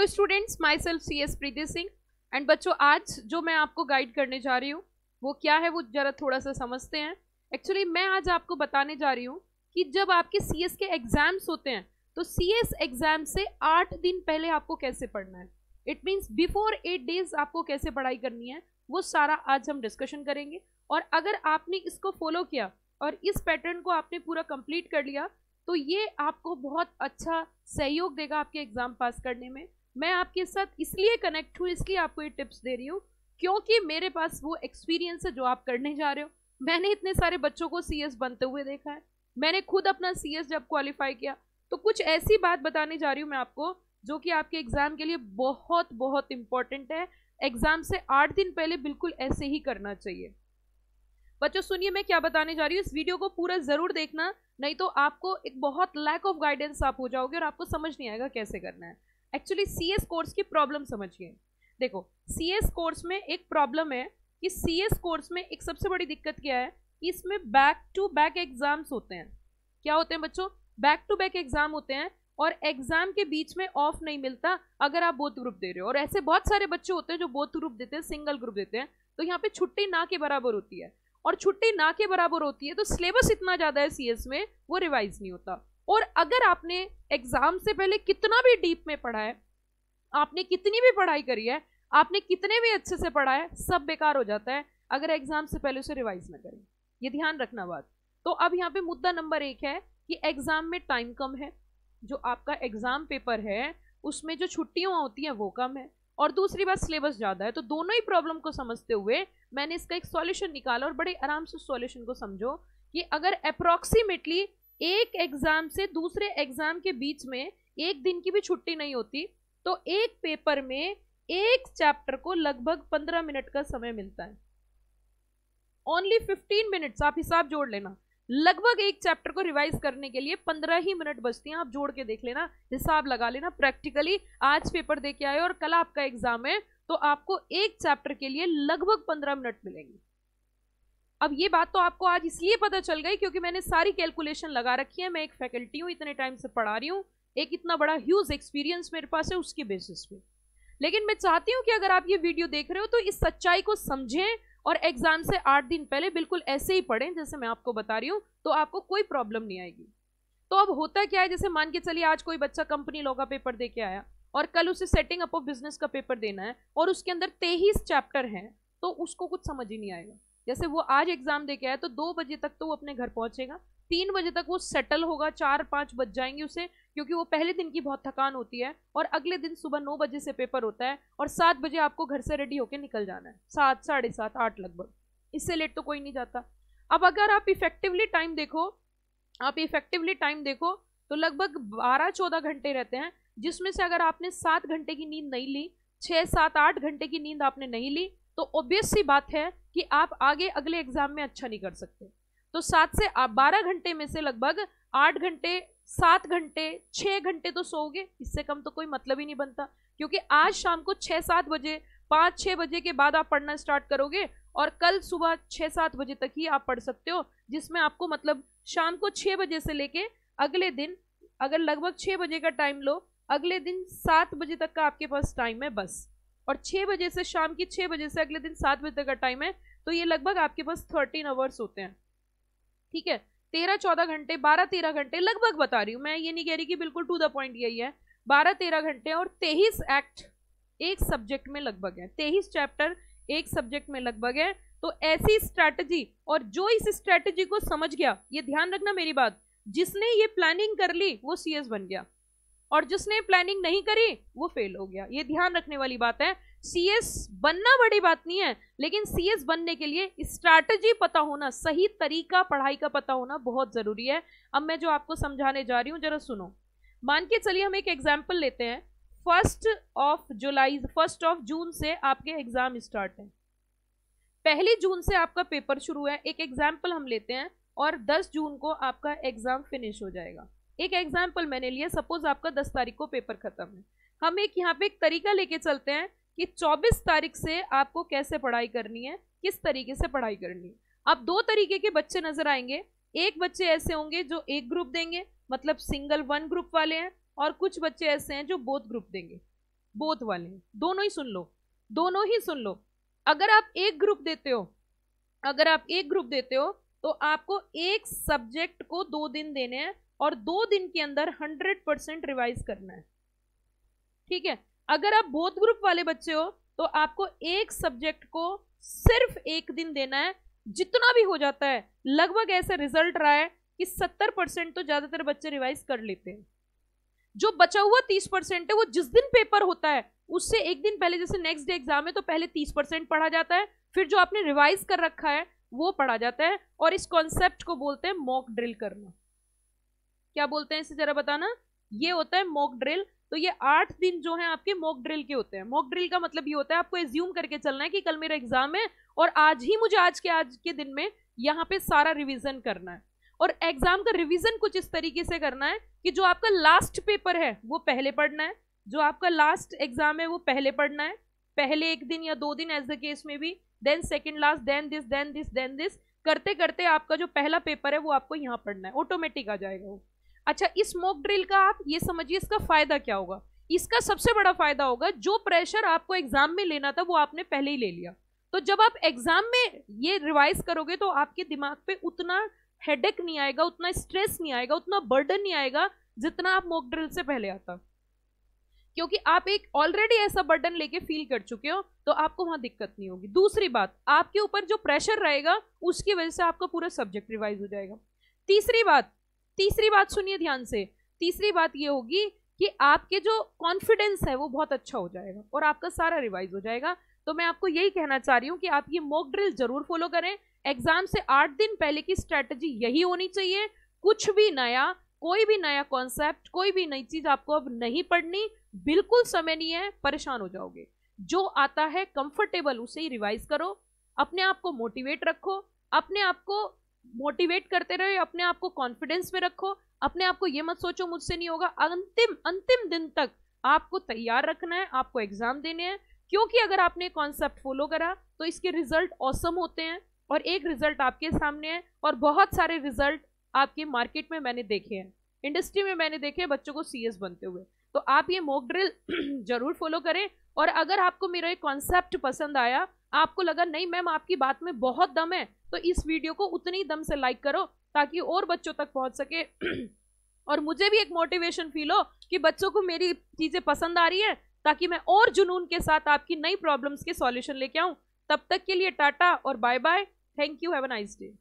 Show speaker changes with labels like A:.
A: hello students myself C S Preeti Singh and बच्चों आज जो मैं आपको गाइड करने जा रही हूँ वो क्या है वो ज़रा थोड़ा सा समझते हैं एक्चुअली मैं आज आपको बताने जा रही हूँ कि जब आपके सी एस के एग्ज़ाम्स होते हैं तो सी एस एग्ज़ाम से आठ दिन पहले आपको कैसे पढ़ना है it means before eight days आपको कैसे पढ़ाई करनी है वो सारा आज हम डिस्कशन करेंगे और अगर आपने इसको फॉलो किया और इस पैटर्न को आपने पूरा कंप्लीट कर लिया तो ये आपको बहुत अच्छा सहयोग देगा आपके एग्ज़ाम पास करने में मैं आपके साथ इसलिए कनेक्ट हूँ इसलिए आपको ये टिप्स दे रही हूँ क्योंकि मेरे पास वो एक्सपीरियंस है जो आप करने जा रहे हो मैंने इतने सारे बच्चों को सी बनते हुए देखा है मैंने खुद अपना सी जब क्वालिफाई किया तो कुछ ऐसी बात बताने जा रही हूँ मैं आपको जो कि आपके एग्ज़ाम के लिए बहुत बहुत इम्पॉर्टेंट है एग्ज़ाम से आठ दिन पहले बिल्कुल ऐसे ही करना चाहिए बच्चों सुनिए मैं क्या बताने जा रही हूँ इस वीडियो को पूरा ज़रूर देखना नहीं तो आपको एक बहुत लैक ऑफ गाइडेंस आप हो जाओगे और आपको समझ नहीं आएगा कैसे करना है एक्चुअली सी कोर्स की प्रॉब्लम समझिए देखो सी कोर्स में एक प्रॉब्लम है कि सी कोर्स में एक सबसे बड़ी दिक्कत क्या है कि इसमें बैक टू बैक एग्जाम्स होते हैं क्या होते हैं बच्चों बैक टू बैक एग्जाम होते हैं और एग्जाम के बीच में ऑफ नहीं मिलता अगर आप बोथ ग्रुप दे रहे हो और ऐसे बहुत सारे बच्चे होते हैं जो बोथ ग्रुप देते हैं सिंगल ग्रुप देते हैं तो यहाँ पे छुट्टी ना के बराबर होती है और छुट्टी ना के बराबर होती है तो सिलेबस इतना ज़्यादा है सी में वो रिवाइज नहीं होता और अगर आपने एग्जाम से पहले कितना भी डीप में पढ़ा है आपने कितनी भी पढ़ाई करी है आपने कितने भी अच्छे से पढ़ा है सब बेकार हो जाता है अगर एग्जाम से पहले उसे रिवाइज ना करें ये ध्यान रखना बात तो अब यहाँ पे मुद्दा नंबर एक है कि एग्जाम में टाइम कम है जो आपका एग्जाम पेपर है उसमें जो छुट्टियाँ होती हैं वो कम है और दूसरी बात सिलेबस ज़्यादा है तो दोनों ही प्रॉब्लम को समझते हुए मैंने इसका एक सॉल्यूशन निकाला और बड़े आराम से सॉल्यूशन को समझो कि अगर अप्रॉक्सीमेटली एक एग्जाम से दूसरे एग्जाम के बीच में एक दिन की भी छुट्टी नहीं होती तो एक पेपर में एक चैप्टर को लगभग पंद्रह मिनट का समय मिलता है ओनली फिफ्टीन मिनट्स आप हिसाब जोड़ लेना लगभग एक चैप्टर को रिवाइज करने के लिए पंद्रह ही मिनट बचती हैं आप जोड़ के देख लेना हिसाब लगा लेना प्रैक्टिकली आज पेपर दे के आए और कल आपका एग्जाम है तो आपको एक चैप्टर के लिए लगभग पंद्रह मिनट मिलेंगे अब ये बात तो आपको आज इसलिए पता चल गई क्योंकि मैंने सारी कैलकुलेशन लगा रखी है मैं एक फैकल्टी हूँ इतने टाइम से पढ़ा रही हूँ एक इतना बड़ा ह्यूज एक्सपीरियंस मेरे पास है उसके बेसिस पे लेकिन मैं चाहती हूँ कि अगर आप ये वीडियो देख रहे हो तो इस सच्चाई को समझें और एग्जाम से आठ दिन पहले बिल्कुल ऐसे ही पढ़ें जैसे मैं आपको बता रही हूँ तो आपको कोई प्रॉब्लम नहीं आएगी तो अब होता क्या है जैसे मान के चलिए आज कोई बच्चा कंपनी लॉ का पेपर दे के आया और कल उसे सेटिंग अप ऑफ बिजनेस का पेपर देना है और उसके अंदर तेईस चैप्टर हैं तो उसको कुछ समझ ही नहीं आएगा जैसे वो आज एग्जाम दे के आया तो दो बजे तक तो वो अपने घर पहुंचेगा तीन बजे तक वो सेटल होगा चार पाँच बज जाएंगे उसे क्योंकि वो पहले दिन की बहुत थकान होती है और अगले दिन सुबह नौ बजे से पेपर होता है और सात बजे आपको घर से रेडी होकर निकल जाना है सात साढ़े सात आठ लगभग इससे लेट तो कोई नहीं जाता अब अगर आप इफेक्टिवली टाइम देखो आप इफेक्टिवली टाइम देखो तो लगभग बारह चौदह घंटे रहते हैं जिसमें से अगर आपने सात घंटे की नींद नहीं ली छः सात आठ घंटे की नींद आपने नहीं ली तो ऑब्वियस सी बात है कि आप आगे अगले एग्जाम में अच्छा नहीं कर सकते तो सात से बारह घंटे में से लगभग आठ घंटे सात घंटे छः घंटे तो सोओगे इससे कम तो कोई मतलब ही नहीं बनता क्योंकि आज शाम को छः सात बजे पाँच छः बजे के बाद आप पढ़ना स्टार्ट करोगे और कल सुबह छः सात बजे तक ही आप पढ़ सकते हो जिसमें आपको मतलब शाम को छः बजे से लेके अगले दिन अगर लगभग छः बजे का टाइम लो अगले दिन सात बजे तक का आपके पास टाइम है बस और छः बजे से शाम की छः बजे से अगले दिन सात बजे तक का टाइम है तो ये लगभग आपके पास थर्टीन आवर्स होते हैं ठीक है तेरह चौदह घंटे बारह तेरह घंटे लगभग बता रही हूँ मैं ये नहीं कह रही कि बिल्कुल टू द पॉइंट यही है बारह तेरह घंटे और तेईस एक्ट एक सब्जेक्ट में लगभग है तेईस चैप्टर एक सब्जेक्ट में लगभग है तो ऐसी स्ट्रैटेजी और जो इस स्ट्रैटेजी को समझ गया ये ध्यान रखना मेरी बात जिसने ये प्लानिंग कर ली वो सीएस बन गया और जिसने प्लानिंग नहीं करी वो फेल हो गया ये ध्यान रखने वाली बात है सीएस बनना बड़ी बात नहीं है लेकिन सीएस बनने के लिए स्ट्रैटेजी पता होना सही तरीका पढ़ाई का पता होना बहुत ज़रूरी है अब मैं जो आपको समझाने जा रही हूँ जरा सुनो मान के चलिए हम एक एग्जाम्पल लेते हैं first of July first of June से आपके एग्ज़ाम स्टार्ट हैं पहली जून से आपका पेपर शुरू है एक एग्जाम्पल हम लेते हैं और 10 जून को आपका एग्ज़ाम फिनिश हो जाएगा एक एग्जाम्पल मैंने लिया सपोज आपका दस तारीख को पेपर खत्म है हम एक यहाँ पे एक तरीका लेके चलते हैं कि चौबीस तारीख से आपको कैसे पढ़ाई करनी है किस तरीके से पढ़ाई करनी है अब दो तरीके के बच्चे नजर आएंगे एक बच्चे ऐसे होंगे जो एक ग्रुप देंगे मतलब सिंगल वन ग्रुप वाले हैं और कुछ बच्चे ऐसे हैं जो बोथ ग्रुप देंगे बोथ वाले हैं दोनों ही सुन लो दोनों ही सुन लो अगर आप एक ग्रुप देते हो अगर आप एक ग्रुप देते हो तो आपको एक सब्जेक्ट को दो दिन देने हैं और दो दिन के अंदर हंड्रेड परसेंट रिवाइज करना है ठीक है अगर आप बोध ग्रुप वाले बच्चे हो तो आपको एक सब्जेक्ट को सिर्फ एक दिन देना है जितना भी हो जाता है लगभग ऐसा रिजल्ट रहा है कि सत्तर परसेंट तो ज़्यादातर बच्चे रिवाइज कर लेते हैं जो बचा हुआ तीस परसेंट है वो जिस दिन पेपर होता है उससे एक दिन पहले जैसे नेक्स्ट डे एग्जाम है तो पहले तीस परसेंट पढ़ा जाता है फिर जो आपने रिवाइज कर रखा है वो पढ़ा जाता है और इस कॉन्सेप्ट को बोलते हैं मॉक ड्रिल करना क्या बोलते हैं इसे जरा बताना ये होता है मॉक ड्रिल तो ये आठ दिन जो है आपके मॉक ड्रिल के होते हैं मॉक ड्रिल का मतलब ये होता है आपको एज्यूम करके चलना है कि कल मेरा एग्जाम है और आज ही मुझे आज के आज के दिन में यहाँ पे सारा रिविजन करना है और एग्जाम का रिविजन कुछ इस तरीके से करना है कि जो आपका लास्ट पेपर है वो पहले पढ़ना है जो आपका लास्ट एग्जाम है वो पहले पढ़ना है पहले एक दिन या दो दिन एज द केस में भी then second last then this then this then this करते करते आपका जो पहला पेपर है वो आपको यहाँ पढ़ना है ऑटोमेटिक आ जाएगा वो अच्छा इस मॉक ड्रिल का आप ये समझिए इसका फ़ायदा क्या होगा इसका सबसे बड़ा फ़ायदा होगा जो प्रेशर आपको एग्ज़ाम में लेना था वो आपने पहले ही ले लिया तो जब आप एग्ज़ाम में ये रिवाइज करोगे तो आपके दिमाग पे उतना हेडेक नहीं आएगा उतना स्ट्रेस नहीं आएगा उतना बर्डन नहीं आएगा जितना आप मॉक ड्रिल से पहले आता क्योंकि आप एक ऑलरेडी ऐसा बर्डन लेके फील कर चुके हो तो आपको वहाँ दिक्कत नहीं होगी दूसरी बात आपके ऊपर जो प्रेशर रहेगा उसकी वजह से आपका पूरा सब्जेक्ट रिवाइज हो जाएगा तीसरी बात तीसरी बात सुनिए ध्यान से तीसरी बात ये होगी कि आपके जो कॉन्फिडेंस है वो बहुत अच्छा हो जाएगा और आपका सारा रिवाइज हो जाएगा तो मैं आपको यही कहना चाह रही हूँ कि आप ये मॉक ड्रिल जरूर फॉलो करें एग्जाम से आठ दिन पहले की स्ट्रेटजी यही होनी चाहिए कुछ भी नया कोई भी नया कॉन्सेप्ट कोई भी नई चीज़ आपको अब नहीं पढ़नी बिल्कुल समय नहीं है परेशान हो जाओगे जो आता है कंफर्टेबल उसे ही रिवाइज करो अपने आप को मोटिवेट रखो अपने आप को मोटिवेट करते रहे अपने आप को कॉन्फिडेंस में रखो अपने आप को ये मत सोचो मुझसे नहीं होगा अंतिम अंतिम दिन तक आपको तैयार रखना है आपको एग्जाम देने हैं क्योंकि अगर आपने कॉन्सेप्ट फॉलो करा तो इसके रिजल्ट औसम होते हैं और एक रिजल्ट आपके सामने है और बहुत सारे रिजल्ट आपके मार्केट में मैंने देखे हैं इंडस्ट्री में मैंने देखे बच्चों को सीएस बनते हुए तो आप ये मॉक ड्रिल जरूर फॉलो करें और अगर आपको मेरा ये कॉन्सेप्ट पसंद आया आपको लगा नहीं मैम आपकी बात में बहुत दम है तो इस वीडियो को उतनी दम से लाइक करो ताकि और बच्चों तक पहुंच सके और मुझे भी एक मोटिवेशन फील हो कि बच्चों को मेरी चीज़ें पसंद आ रही है ताकि मैं और जुनून के साथ आपकी नई प्रॉब्लम्स के सॉल्यूशन लेके आऊँ तब तक के लिए टाटा और bye bye thank you have a nice day